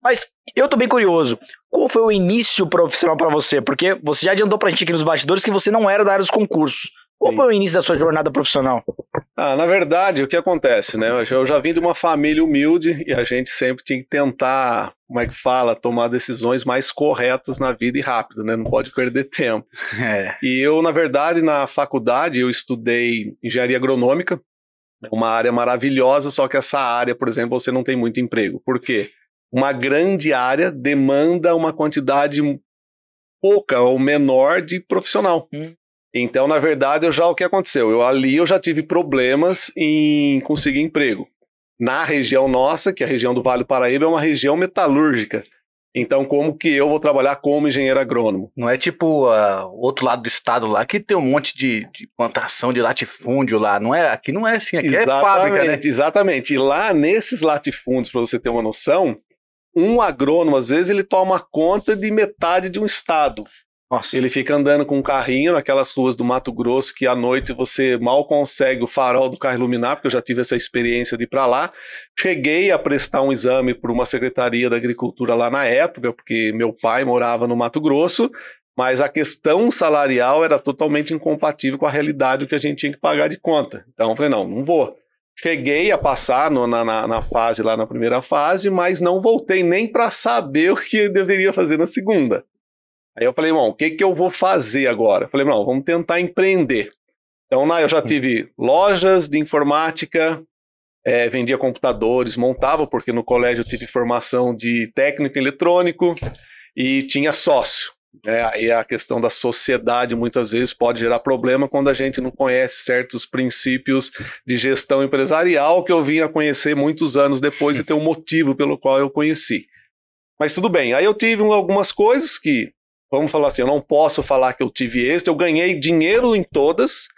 Mas eu tô bem curioso. Qual foi o início profissional para você? Porque você já adiantou pra gente aqui nos bastidores que você não era da área dos concursos. Qual foi o início da sua jornada profissional? Ah, na verdade, o que acontece, né? Eu já vim de uma família humilde e a gente sempre tinha que tentar, como é que fala, tomar decisões mais corretas na vida e rápido, né? Não pode perder tempo. É. E eu, na verdade, na faculdade, eu estudei engenharia agronômica, uma área maravilhosa, só que essa área, por exemplo, você não tem muito emprego. Por quê? uma grande área demanda uma quantidade pouca ou menor de profissional. Hum. Então, na verdade, eu já o que aconteceu? Eu ali eu já tive problemas em conseguir emprego. Na região nossa, que é a região do Vale do Paraíba, é uma região metalúrgica. Então, como que eu vou trabalhar como engenheiro agrônomo? Não é tipo uh, outro lado do estado lá, que tem um monte de, de, plantação de latifúndio lá, não é? Aqui não é assim, aqui exatamente, é fábrica, né? Exatamente, e lá nesses latifúndios, para você ter uma noção, um agrônomo, às vezes, ele toma conta de metade de um estado. Nossa. Ele fica andando com um carrinho naquelas ruas do Mato Grosso que à noite você mal consegue o farol do carro iluminar, porque eu já tive essa experiência de ir para lá. Cheguei a prestar um exame para uma secretaria da agricultura lá na época, porque meu pai morava no Mato Grosso, mas a questão salarial era totalmente incompatível com a realidade do que a gente tinha que pagar de conta. Então eu falei: não, não vou. Cheguei a passar no, na, na, fase lá na primeira fase, mas não voltei nem para saber o que eu deveria fazer na segunda. Aí eu falei, irmão, o que, que eu vou fazer agora? Eu falei, não, vamos tentar empreender. Então, lá eu já tive lojas de informática, é, vendia computadores, montava, porque no colégio eu tive formação de técnico eletrônico e tinha sócio. É, aí a questão da sociedade muitas vezes pode gerar problema quando a gente não conhece certos princípios de gestão empresarial que eu vim a conhecer muitos anos depois e tem um motivo pelo qual eu conheci. Mas tudo bem, aí eu tive algumas coisas que, vamos falar assim, eu não posso falar que eu tive êxito, eu ganhei dinheiro em todas,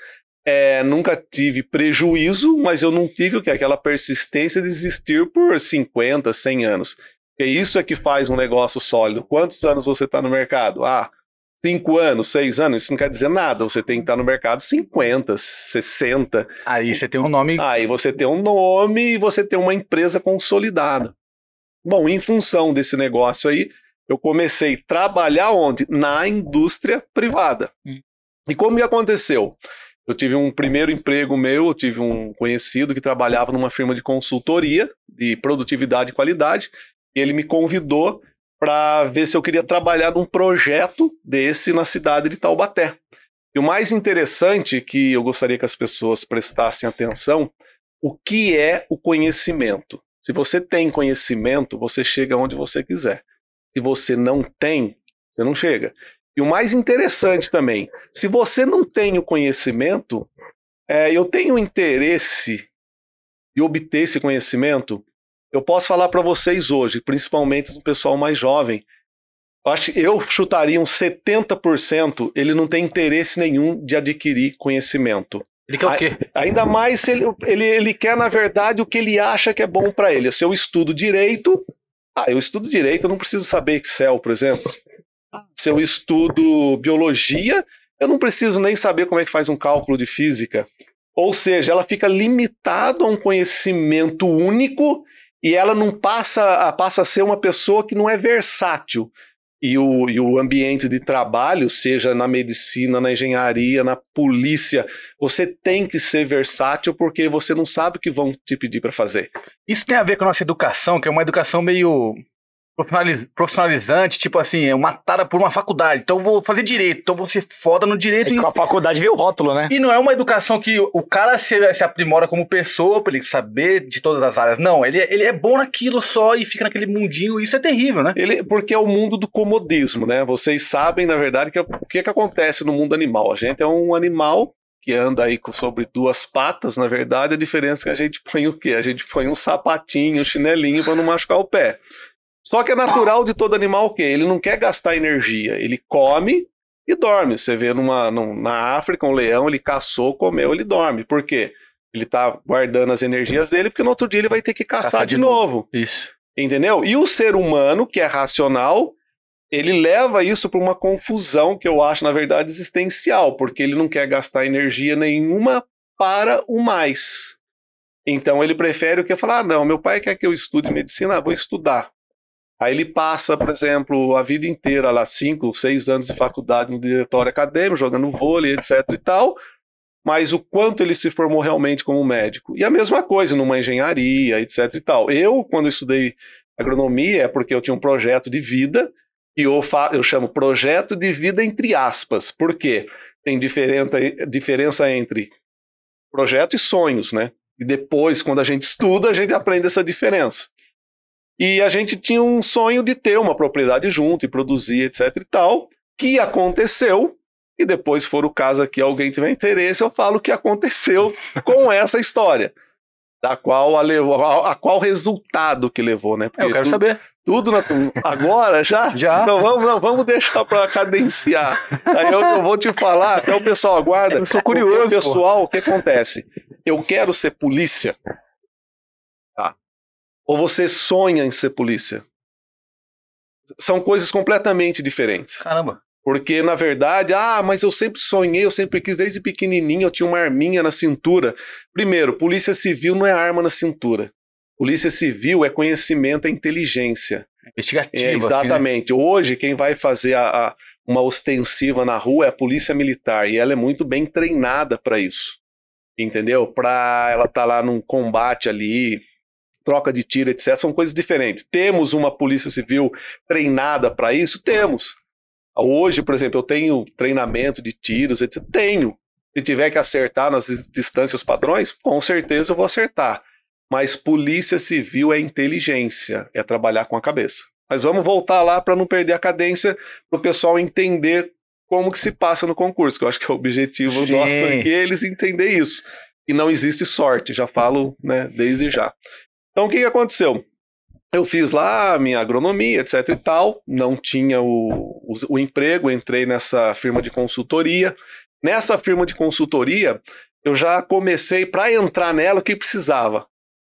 é, nunca tive prejuízo, mas eu não tive o que? Aquela persistência de existir por 50, 100 anos. Porque isso é que faz um negócio sólido. Quantos anos você está no mercado? Ah, cinco anos, seis anos, isso não quer dizer nada. Você tem que estar tá no mercado 50, 60. Aí você tem um nome. Aí você tem um nome e você tem uma empresa consolidada. Bom, em função desse negócio aí, eu comecei a trabalhar onde? Na indústria privada. Hum. E como que aconteceu? Eu tive um primeiro emprego meu, eu tive um conhecido que trabalhava numa firma de consultoria de produtividade e qualidade, e ele me convidou para ver se eu queria trabalhar num projeto desse na cidade de Taubaté. E o mais interessante que eu gostaria que as pessoas prestassem atenção, o que é o conhecimento? Se você tem conhecimento, você chega onde você quiser. Se você não tem, você não chega. E o mais interessante também, se você não tem o conhecimento, é, eu tenho interesse de obter esse conhecimento, eu posso falar para vocês hoje, principalmente do pessoal mais jovem, eu acho eu chutaria uns 70%, ele não tem interesse nenhum de adquirir conhecimento. Ele quer o quê? Ainda mais se ele, ele, ele quer, na verdade, o que ele acha que é bom para ele. Se eu estudo direito, ah, eu estudo direito, eu não preciso saber Excel, por exemplo. Se eu estudo biologia, eu não preciso nem saber como é que faz um cálculo de física. Ou seja, ela fica limitada a um conhecimento único e ela não passa a, passa a ser uma pessoa que não é versátil. E o, e o ambiente de trabalho, seja na medicina, na engenharia, na polícia, você tem que ser versátil porque você não sabe o que vão te pedir para fazer. Isso tem a ver com a nossa educação, que é uma educação meio profissionalizante, tipo assim, é uma tara por uma faculdade. Então vou fazer direito, então vou ser foda no direito. É e... Com a faculdade veio o rótulo, né? E não é uma educação que o cara se, se aprimora como pessoa, pra ele saber de todas as áreas. Não, ele, é, ele é bom naquilo só e fica naquele mundinho. Isso é terrível, né? Ele, porque é o mundo do comodismo, né? Vocês sabem, na verdade, que, é o que, é que acontece no mundo animal. A gente é um animal que anda aí sobre duas patas, na verdade, a diferença é que a gente põe o quê? A gente põe um sapatinho, um chinelinho para não machucar o pé. Só que é natural de todo animal o quê? Ele não quer gastar energia, ele come e dorme. Você vê numa, num, na África um leão, ele caçou, comeu, ele dorme. Por quê? Ele está guardando as energias dele, porque no outro dia ele vai ter que caçar, caçar de, de novo. novo. Isso. Entendeu? E o ser humano, que é racional, ele leva isso para uma confusão que eu acho, na verdade, existencial, porque ele não quer gastar energia nenhuma para o mais. Então ele prefere o que falar: ah, não, meu pai quer que eu estude medicina, ah, vou estudar. Aí ele passa, por exemplo, a vida inteira lá, cinco, seis anos de faculdade no diretório acadêmico, jogando vôlei, etc e tal, mas o quanto ele se formou realmente como médico. E a mesma coisa numa engenharia, etc e tal. Eu, quando estudei agronomia, é porque eu tinha um projeto de vida, e eu, eu chamo projeto de vida entre aspas, porque tem diferença entre projeto e sonhos, né? E depois, quando a gente estuda, a gente aprende essa diferença. E a gente tinha um sonho de ter uma propriedade junto e produzir, etc e tal, que aconteceu. E depois, for o caso aqui, alguém tiver interesse, eu falo o que aconteceu com essa história. Da qual a, levou, a, a qual resultado que levou, né? É, porque eu quero tu, saber. Tudo na, agora já? Já. Não vamos, não, vamos deixar para cadenciar. Aí eu, eu, vou te falar, até o pessoal aguarda. Eu sou curioso. pessoal, o que acontece? Eu quero ser polícia ou você sonha em ser polícia? São coisas completamente diferentes. Caramba. Porque, na verdade, ah, mas eu sempre sonhei, eu sempre quis desde pequenininho, eu tinha uma arminha na cintura. Primeiro, polícia civil não é arma na cintura. Polícia civil é conhecimento, é inteligência. Investigativa. É, assim, né? exatamente. Aqui, né? Hoje, quem vai fazer a, a, uma ostensiva na rua é a polícia militar, e ela é muito bem treinada para isso. Entendeu? Para ela estar tá lá num combate ali, troca de tiro, etc., são coisas diferentes. Temos uma polícia civil treinada para isso? Temos. Hoje, por exemplo, eu tenho treinamento de tiros, etc. Tenho. Se tiver que acertar nas distâncias padrões, com certeza eu vou acertar. Mas polícia civil é inteligência, é trabalhar com a cabeça. Mas vamos voltar lá para não perder a cadência, para o pessoal entender como que se passa no concurso, que eu acho que é o objetivo Sim. nosso aqui, é eles entenderem isso. E não existe sorte, já falo né, desde já. Então o que, que aconteceu? Eu fiz lá minha agronomia, etc e tal, não tinha o, o, o emprego, entrei nessa firma de consultoria. Nessa firma de consultoria, eu já comecei, para entrar nela, o que precisava?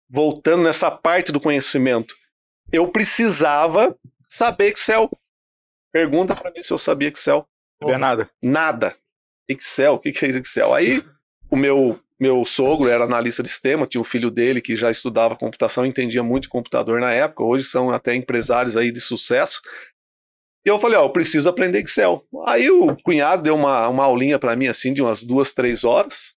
Voltando nessa parte do conhecimento, eu precisava saber Excel. Pergunta para mim se eu sabia Excel. Não sabia nada. Nada. Excel, o que, que é Excel? Aí o meu meu sogro era analista de sistema, tinha um filho dele que já estudava computação, entendia muito de computador na época, hoje são até empresários aí de sucesso. E eu falei, ó, oh, eu preciso aprender Excel. Aí o cunhado deu uma, uma aulinha para mim, assim, de umas duas, três horas.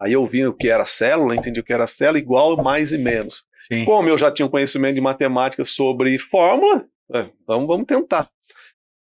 Aí eu vi o que era célula, entendi o que era célula, igual, mais e menos. Sim. Como eu já tinha um conhecimento de matemática sobre fórmula, é, então vamos tentar.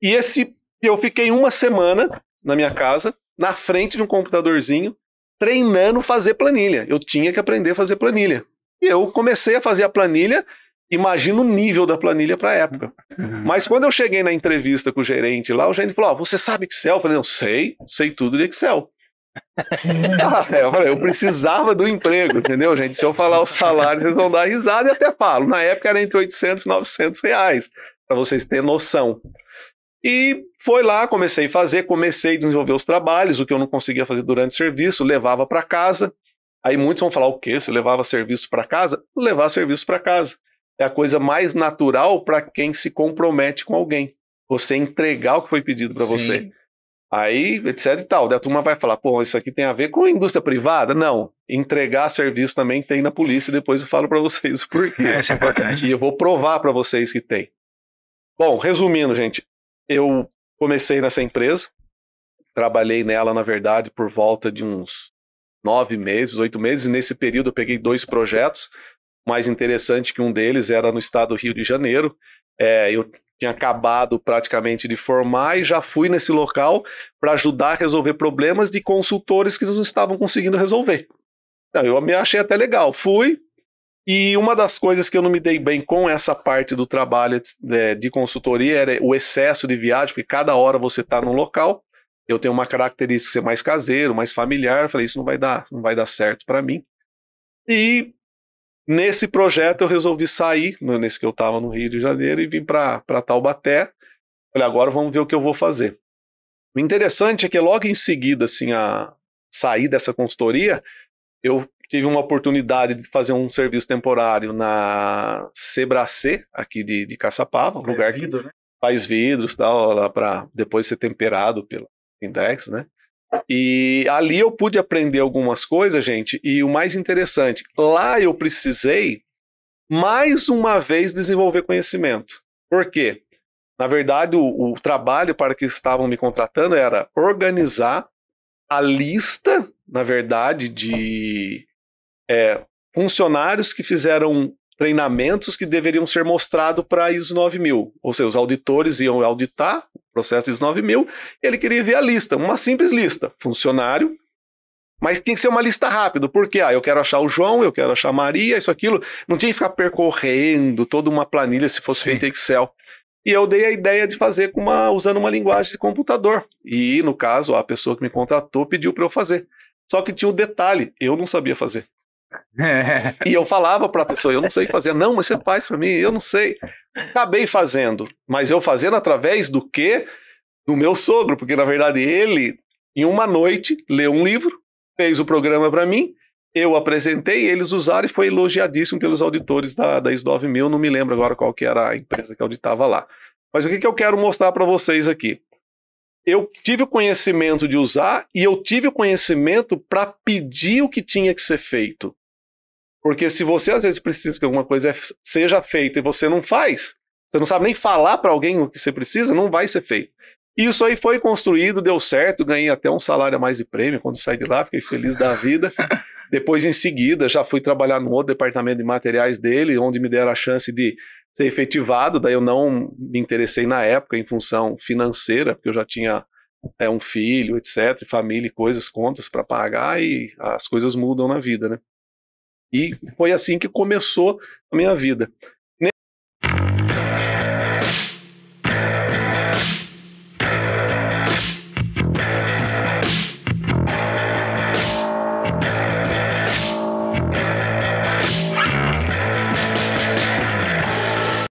E esse, eu fiquei uma semana na minha casa, na frente de um computadorzinho, treinando fazer planilha. Eu tinha que aprender a fazer planilha. E eu comecei a fazer a planilha, imagino o nível da planilha para a época. Uhum. Mas quando eu cheguei na entrevista com o gerente lá, o gerente falou: oh, Você sabe Excel? Eu falei: Não, sei, sei tudo de Excel. ah, é, eu, falei, eu precisava do emprego, entendeu, gente? Se eu falar o salário, vocês vão dar risada e até falo. Na época era entre 800 e 900 reais, para vocês terem noção. E foi lá, comecei a fazer, comecei a desenvolver os trabalhos, o que eu não conseguia fazer durante o serviço, levava para casa. Aí muitos vão falar: o quê? Você levava serviço para casa? Levar serviço para casa. É a coisa mais natural para quem se compromete com alguém. Você entregar o que foi pedido para você. Aí, etc e tal. Daí a turma vai falar: pô, isso aqui tem a ver com a indústria privada? Não. Entregar serviço também tem na polícia. Depois eu falo para vocês o porquê. É, isso é importante. E eu vou provar para vocês que tem. Bom, resumindo, gente, eu comecei nessa empresa, trabalhei nela, na verdade, por volta de uns nove meses, oito meses, e nesse período eu peguei dois projetos, mais interessante é que um deles era no estado do Rio de Janeiro, é, eu tinha acabado praticamente de formar e já fui nesse local para ajudar a resolver problemas de consultores que eles não estavam conseguindo resolver. Então, eu me achei até legal. Fui, e uma das coisas que eu não me dei bem com essa parte do trabalho é, de consultoria era o excesso de viagem, porque cada hora você está num local. Eu tenho uma característica de ser mais caseiro, mais familiar. Eu falei, isso não vai dar, não vai dar certo para mim. E nesse projeto eu resolvi sair, nesse que eu estava no Rio de Janeiro, e vim para Taubaté. Falei, agora vamos ver o que eu vou fazer. O interessante é que logo em seguida, assim, a sair dessa consultoria, eu tive uma oportunidade de fazer um serviço temporário na Sebracê, aqui de, de Caçapava, um é lugar vidro, que né? faz vidros e tal, lá para depois ser temperado pelo Index, né? E ali eu pude aprender algumas coisas, gente, e o mais interessante, lá eu precisei mais uma vez desenvolver conhecimento. Por quê? Na verdade, o, o trabalho para que estavam me contratando era organizar a lista, na verdade, de é, funcionários que fizeram treinamentos que deveriam ser mostrados para ISO 9000. Ou seja, os auditores iam auditar o processo ISO 9000 e ele queria ver a lista, uma simples lista. Funcionário, mas tinha que ser uma lista rápida, porque ah, eu quero achar o João, eu quero achar a Maria, isso, aquilo. Não tinha que ficar percorrendo toda uma planilha se fosse feito em Excel. E eu dei a ideia de fazer uma, usando uma linguagem de computador. E, no caso, a pessoa que me contratou pediu para eu fazer. Só que tinha um detalhe, eu não sabia fazer e eu falava para a pessoa, eu não sei fazer, não, mas você faz para mim, eu não sei. Acabei fazendo, mas eu fazendo através do quê? Do meu sogro, porque na verdade ele, em uma noite, leu um livro, fez o programa para mim, eu apresentei, eles usaram e foi elogiadíssimo pelos auditores da, da IS 9000, não me lembro agora qual que era a empresa que auditava lá. Mas o que, que eu quero mostrar para vocês aqui? eu tive o conhecimento de usar e eu tive o conhecimento para pedir o que tinha que ser feito. Porque se você às vezes precisa que alguma coisa é seja feita e você não faz, você não sabe nem falar para alguém o que você precisa, não vai ser feito. Isso aí foi construído, deu certo, ganhei até um salário a mais de prêmio quando saí de lá, fiquei feliz da vida. Depois, em seguida, já fui trabalhar no outro departamento de materiais dele, onde me deram a chance de ser efetivado, daí eu não me interessei na época em função financeira, porque eu já tinha é, um filho, etc, família e coisas, contas para pagar e as coisas mudam na vida, né? E foi assim que começou a minha vida.